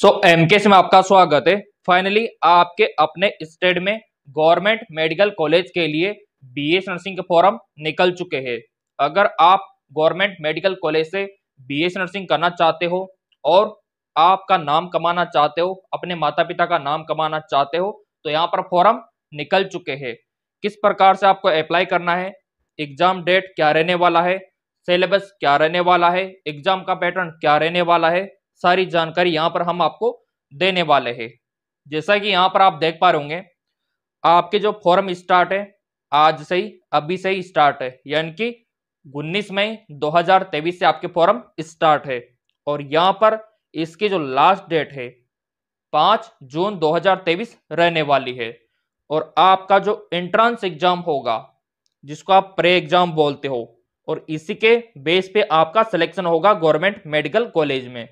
सो so, MKS में आपका स्वागत है फाइनली आपके अपने स्टेट में गवर्नमेंट मेडिकल कॉलेज के लिए बीएस नर्सिंग के फॉर्म निकल चुके हैं अगर आप गवर्नमेंट मेडिकल कॉलेज से बीएस नर्सिंग करना चाहते हो और आपका नाम कमाना चाहते हो अपने माता पिता का नाम कमाना चाहते हो तो यहाँ पर फॉर्म निकल चुके हैं किस प्रकार से आपको अप्लाई करना है एग्जाम डेट क्या रहने वाला है सिलेबस क्या रहने वाला है एग्जाम का पैटर्न क्या रहने वाला है सारी जानकारी यहाँ पर हम आपको देने वाले हैं जैसा कि यहाँ पर आप देख पा रहे होंगे आपके जो फॉर्म स्टार्ट है आज से ही अभी से ही स्टार्ट है यानी कि उन्नीस मई 2023 से आपके फॉर्म स्टार्ट है और यहाँ पर इसकी जो लास्ट डेट है पाँच जून 2023 रहने वाली है और आपका जो एंट्रेंस एग्जाम होगा जिसको आप प्रे एग्जाम बोलते हो और इसी के बेस पे आपका सिलेक्शन होगा गवर्नमेंट मेडिकल कॉलेज में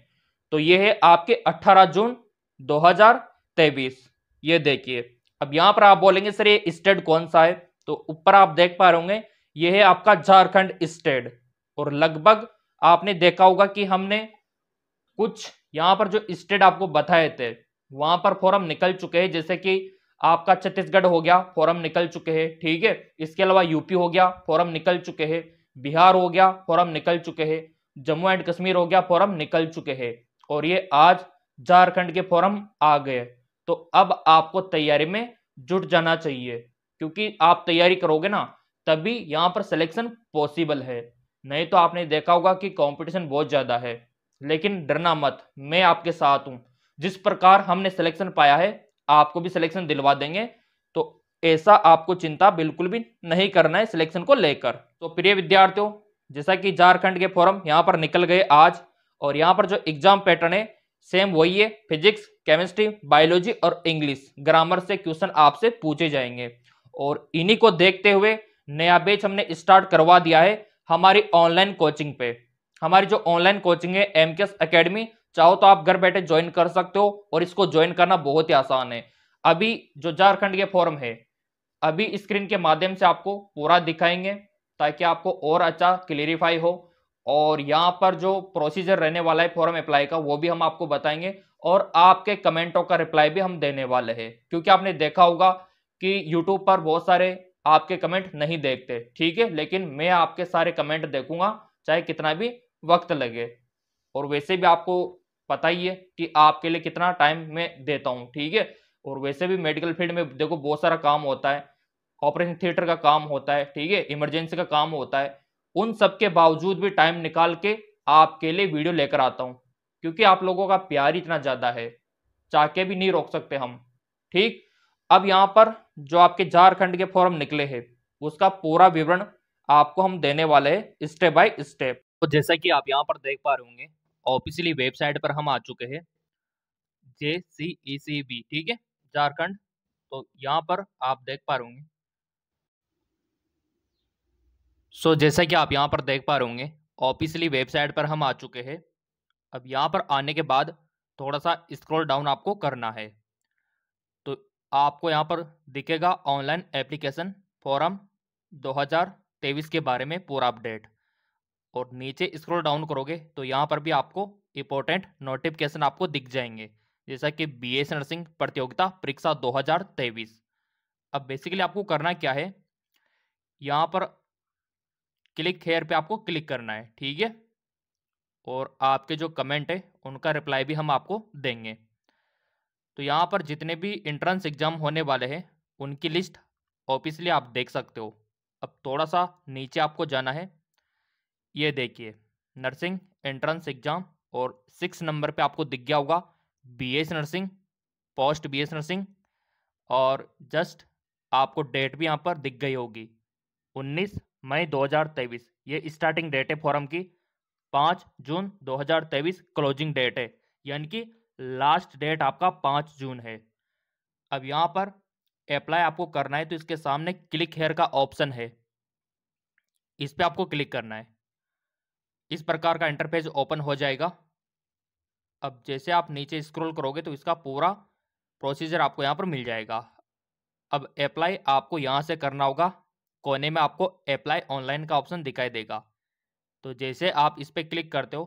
तो ये है आपके 18 जून 2023 ये देखिए अब यहां पर आप बोलेंगे सर ये स्टेट कौन सा है तो ऊपर आप देख पा रहे होंगे ये है आपका झारखंड स्टेट और लगभग आपने देखा होगा कि हमने कुछ यहां पर जो स्टेट आपको बताए थे वहां पर फॉरम निकल चुके हैं जैसे कि आपका छत्तीसगढ़ हो गया फॉरम निकल चुके हैं ठीक है इसके अलावा यूपी हो गया फॉरम निकल चुके हैं बिहार हो गया फॉरम निकल चुके हैं जम्मू एंड कश्मीर हो गया फॉरम निकल चुके हैं और ये आज झारखंड के फॉरम आ गए तो अब आपको तैयारी में जुट जाना चाहिए क्योंकि आप तैयारी करोगे ना तभी यहाँ पर सिलेक्शन पॉसिबल है नहीं तो आपने देखा होगा कि कंपटीशन बहुत ज़्यादा है लेकिन डरना मत मैं आपके साथ हूँ जिस प्रकार हमने सिलेक्शन पाया है आपको भी सिलेक्शन दिलवा देंगे तो ऐसा आपको चिंता बिल्कुल भी नहीं करना है सिलेक्शन को लेकर तो प्रिय विद्यार्थियों जैसा कि झारखंड के फॉरम यहाँ पर निकल गए आज और यहाँ पर जो एग्जाम पैटर्न है सेम वही है फिजिक्स केमिस्ट्री बायोलॉजी और इंग्लिश ग्रामर से क्वेश्चन आपसे पूछे जाएंगे और इन्हीं को देखते हुए नया बेच हमने स्टार्ट करवा दिया है हमारी ऑनलाइन कोचिंग पे हमारी जो ऑनलाइन कोचिंग है एम के एस अकेडमी चाहो तो आप घर बैठे ज्वाइन कर सकते हो और इसको ज्वाइन करना बहुत ही आसान है अभी जो झारखंड के फॉर्म है अभी स्क्रीन के माध्यम से आपको पूरा दिखाएंगे ताकि आपको और अच्छा क्लियरिफाई हो और यहाँ पर जो प्रोसीजर रहने वाला है फॉर्म अप्लाई का वो भी हम आपको बताएंगे और आपके कमेंटों का रिप्लाई भी हम देने वाले हैं क्योंकि आपने देखा होगा कि यूट्यूब पर बहुत सारे आपके कमेंट नहीं देखते ठीक है लेकिन मैं आपके सारे कमेंट देखूंगा चाहे कितना भी वक्त लगे और वैसे भी आपको पता ही है कि आपके लिए कितना टाइम मैं देता हूँ ठीक है और वैसे भी मेडिकल फील्ड में देखो बहुत सारा काम होता है ऑपरेशन थिएटर का काम होता है ठीक है इमरजेंसी का काम होता है उन सब के बावजूद भी टाइम निकाल के आपके लिए वीडियो लेकर आता हूँ क्योंकि आप लोगों का प्यार इतना ज़्यादा है चाह के भी नहीं रोक सकते हम ठीक अब यहाँ पर जो आपके झारखंड के फॉर्म निकले हैं उसका पूरा विवरण आपको हम देने वाले हैं स्टेप बाय स्टेप तो जैसा कि आप यहाँ पर देख पा रहे होंगे ऑफिशियली वेबसाइट पर हम आ चुके हैं जे सी ई सी बी ठीक है झारखंड तो यहाँ पर आप देख पा रहे होंगे सो so, जैसा कि आप यहाँ पर देख पा रहे होंगे ऑफिसली वेबसाइट पर हम आ चुके हैं अब यहाँ पर आने के बाद थोड़ा सा स्क्रॉल डाउन आपको करना है तो आपको यहाँ पर दिखेगा ऑनलाइन एप्लीकेशन फॉरम 2023 के बारे में पूरा अपडेट और नीचे स्क्रॉल डाउन करोगे तो यहाँ पर भी आपको इंपॉर्टेंट नोटिफिकेशन आपको दिख जाएंगे जैसा कि बी एस नर्सिंग प्रतियोगिता परीक्षा दो अब बेसिकली आपको करना क्या है यहाँ पर क्लिक हेयर पे आपको क्लिक करना है ठीक है और आपके जो कमेंट है उनका रिप्लाई भी हम आपको देंगे तो यहाँ पर जितने भी इंट्रेंस एग्ज़ाम होने वाले हैं उनकी लिस्ट ऑफिसली आप देख सकते हो अब थोड़ा सा नीचे आपको जाना है ये देखिए नर्सिंग एंट्रेंस एग्ज़ाम और सिक्स नंबर पे आपको दिख गया होगा BS nursing post BS nursing और जस्ट आपको डेट भी यहाँ पर दिख गई होगी उन्नीस मई 2023 ये स्टार्टिंग डेट है फॉरम की पाँच जून 2023 क्लोजिंग डेट है यानी कि लास्ट डेट आपका पाँच जून है अब यहाँ पर अप्लाई आपको करना है तो इसके सामने क्लिक हेयर का ऑप्शन है इस पर आपको क्लिक करना है इस प्रकार का इंटरफेस ओपन हो जाएगा अब जैसे आप नीचे स्क्रॉल करोगे तो इसका पूरा प्रोसीजर आपको यहाँ पर मिल जाएगा अब अप्लाई आपको यहाँ से करना होगा कोने में आपको अप्लाई ऑनलाइन का ऑप्शन दिखाई देगा तो जैसे आप इस पर क्लिक करते हो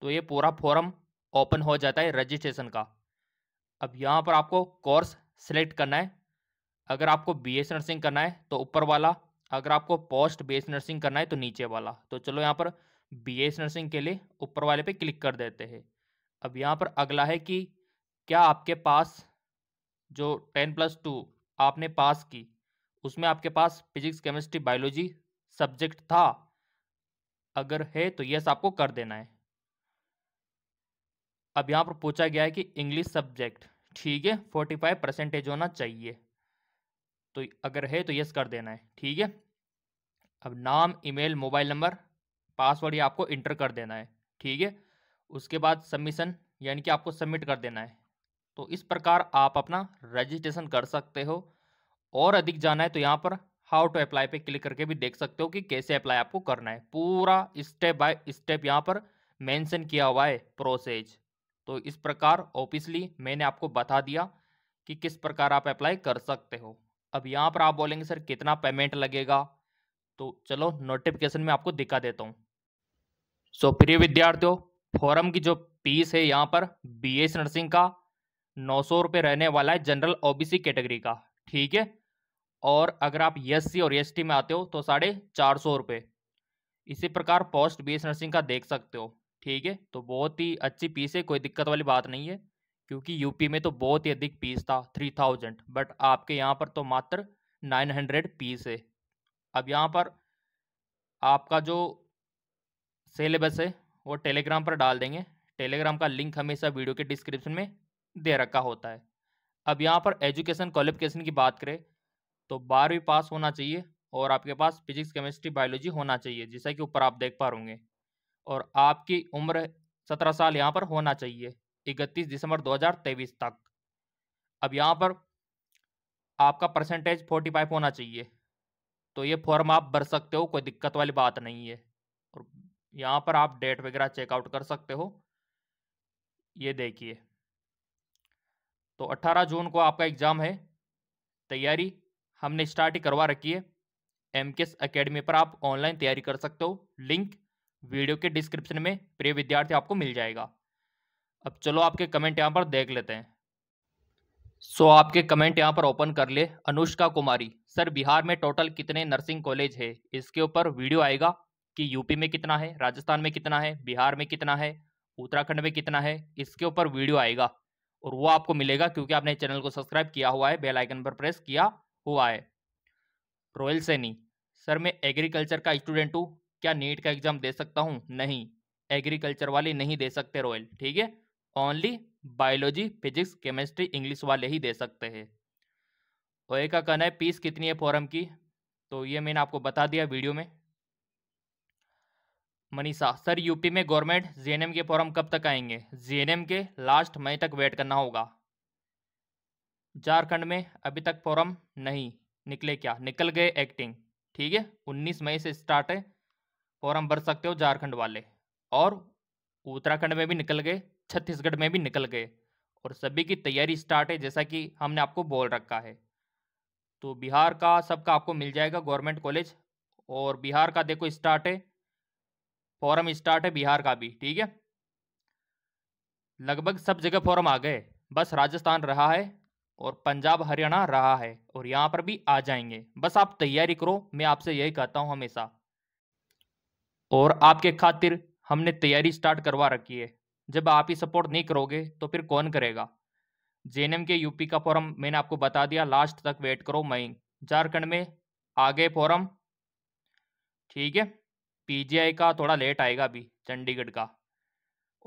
तो ये पूरा फॉर्म ओपन हो जाता है रजिस्ट्रेशन का अब यहाँ पर आपको कोर्स सेलेक्ट करना है अगर आपको बी एस नर्सिंग करना है तो ऊपर वाला अगर आपको पोस्ट बी एस नर्सिंग करना है तो नीचे वाला तो चलो यहाँ पर बी एस नर्सिंग के लिए ऊपर वाले पे क्लिक कर देते हैं अब यहाँ पर अगला है कि क्या आपके पास जो टेन प्लस टू आपने पास की उसमें आपके पास फिजिक्स केमिस्ट्री बायोलॉजी सब्जेक्ट था अगर है तो यस आपको कर देना है अब यहाँ पर पूछा गया है कि इंग्लिश सब्जेक्ट ठीक है फोर्टी फाइव परसेंटेज होना चाहिए तो अगर है तो यस कर देना है ठीक है अब नाम ईमेल मोबाइल नंबर पासवर्ड ये आपको इंटर कर देना है ठीक है उसके बाद सबमिशन यानी कि आपको सबमिट कर देना है तो इस प्रकार आप अपना रजिस्ट्रेशन कर सकते हो और अधिक जाना है तो यहाँ पर हाउ टू अप्लाई पे क्लिक करके भी देख सकते हो कि कैसे अप्लाई आपको करना है पूरा स्टेप बाय स्टेप यहाँ पर मेंशन किया हुआ है प्रोसेस तो इस प्रकार ऑफिसली मैंने आपको बता दिया कि किस प्रकार आप अप्लाई कर सकते हो अब यहाँ पर आप बोलेंगे सर कितना पेमेंट लगेगा तो चलो नोटिफिकेशन में आपको दिखा देता हूँ सो प्रिय विद्यार्थियों फॉरम की जो फीस है यहाँ पर बी नर्सिंग का नौ सौ रहने वाला है जनरल ओ कैटेगरी का ठीक है और अगर आप एस सी और एस टी में आते हो तो साढ़े चार सौ रुपये इसी प्रकार पोस्ट बी एस नर्सिंग का देख सकते हो ठीक है तो बहुत ही अच्छी पीस है कोई दिक्कत वाली बात नहीं है क्योंकि यूपी में तो बहुत ही अधिक पीस था थ्री थाउजेंड बट आपके यहाँ पर तो मात्र नाइन हंड्रेड पीस है अब यहाँ पर आपका जो सिलेबस है वो टेलीग्राम पर डाल देंगे टेलीग्राम का लिंक हमेशा वीडियो के डिस्क्रिप्शन में दे रखा होता है अब यहाँ पर एजुकेशन क्वालिफिकेशन की बात करें तो बारहवीं पास होना चाहिए और आपके पास फिजिक्स केमिस्ट्री बायोलॉजी होना चाहिए जैसा कि ऊपर आप देख पा रूंगे और आपकी उम्र सत्रह साल यहाँ पर होना चाहिए इकतीस दिसंबर दो तक अब यहाँ पर आपका परसेंटेज फोर्टी फाइव होना चाहिए तो ये फॉर्म आप भर सकते हो कोई दिक्कत वाली बात नहीं है और यहाँ पर आप डेट वगैरह चेकआउट कर सकते हो ये देखिए तो 18 जून को आपका एग्ज़ाम है तैयारी हमने स्टार्ट ही करवा रखी है एम के अकेडमी पर आप ऑनलाइन तैयारी कर सकते हो लिंक वीडियो के डिस्क्रिप्शन में प्रिय विद्यार्थी आपको मिल जाएगा अब चलो आपके कमेंट यहाँ पर देख लेते हैं सो so, आपके कमेंट यहाँ पर ओपन कर ले अनुष्का कुमारी सर बिहार में टोटल कितने नर्सिंग कॉलेज है इसके ऊपर वीडियो आएगा कि यूपी में कितना है राजस्थान में कितना है बिहार में कितना है उत्तराखंड में कितना है इसके ऊपर वीडियो आएगा और वो आपको मिलेगा क्योंकि आपने चैनल को सब्सक्राइब किया हुआ है बेल आइकन पर प्रेस किया हुआ है रोयल सैनी सर मैं एग्रीकल्चर का स्टूडेंट हूँ क्या नीट का एग्जाम दे सकता हूँ नहीं एग्रीकल्चर वाले नहीं दे सकते रॉयल ठीक है only biology physics chemistry English वाले ही दे सकते हैं ओए का कहना है पीस कितनी है फॉरम की तो ये मैंने आपको बता दिया वीडियो में मनीषा सर यूपी में गवर्नमेंट जे के फॉरम कब तक आएंगे जे के लास्ट मई तक वेट करना होगा झारखंड में अभी तक फॉरम नहीं निकले क्या निकल गए एक्टिंग ठीक है 19 मई से स्टार्ट है फॉरम भर सकते हो झारखंड वाले और उत्तराखंड में भी निकल गए छत्तीसगढ़ में भी निकल गए और सभी की तैयारी स्टार्ट है जैसा कि हमने आपको बोल रखा है तो बिहार का सबका आपको मिल जाएगा गवर्नमेंट कॉलेज और बिहार का देखो स्टार्ट है फॉरम स्टार्ट है बिहार का भी ठीक है लगभग सब जगह फॉरम आ गए बस राजस्थान रहा है और पंजाब हरियाणा रहा है और यहाँ पर भी आ जाएंगे बस आप तैयारी करो मैं आपसे यही कहता हूँ हमेशा और आपके खातिर हमने तैयारी स्टार्ट करवा रखी है जब आप ही सपोर्ट नहीं करोगे तो फिर कौन करेगा जे के यूपी का फॉर्म मैंने आपको बता दिया लास्ट तक वेट करो मई झारखंड में आगे फॉरम ठीक है पीजीआई का थोड़ा लेट आएगा अभी चंडीगढ़ का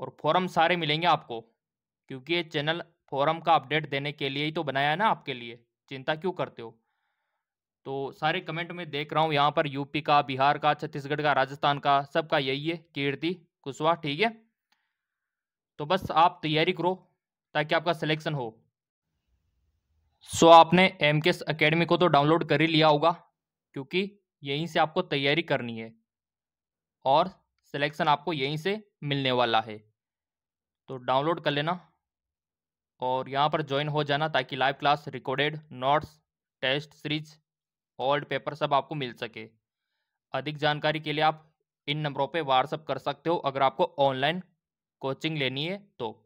और फॉरम सारे मिलेंगे आपको क्योंकि ये चैनल फोरम का अपडेट देने के लिए ही तो बनाया है ना आपके लिए चिंता क्यों करते हो तो सारे कमेंट में देख रहा हूँ यहाँ पर यूपी का बिहार का छत्तीसगढ़ का राजस्थान का सबका यही है कीर्ति कुशवाहा ठीक है तो बस आप तैयारी करो ताकि आपका सिलेक्शन हो सो आपने एम के अकेडमी को तो डाउनलोड कर ही लिया होगा क्योंकि यहीं से आपको तैयारी करनी है और सिलेक्शन आपको यहीं से मिलने वाला है तो डाउनलोड कर लेना और यहाँ पर ज्वाइन हो जाना ताकि live class recorded notes test series old paper सब आपको मिल सके अधिक जानकारी के लिए आप इन नंबरों पे व्हाट्सअप कर सकते हो अगर आपको ऑनलाइन कोचिंग लेनी है तो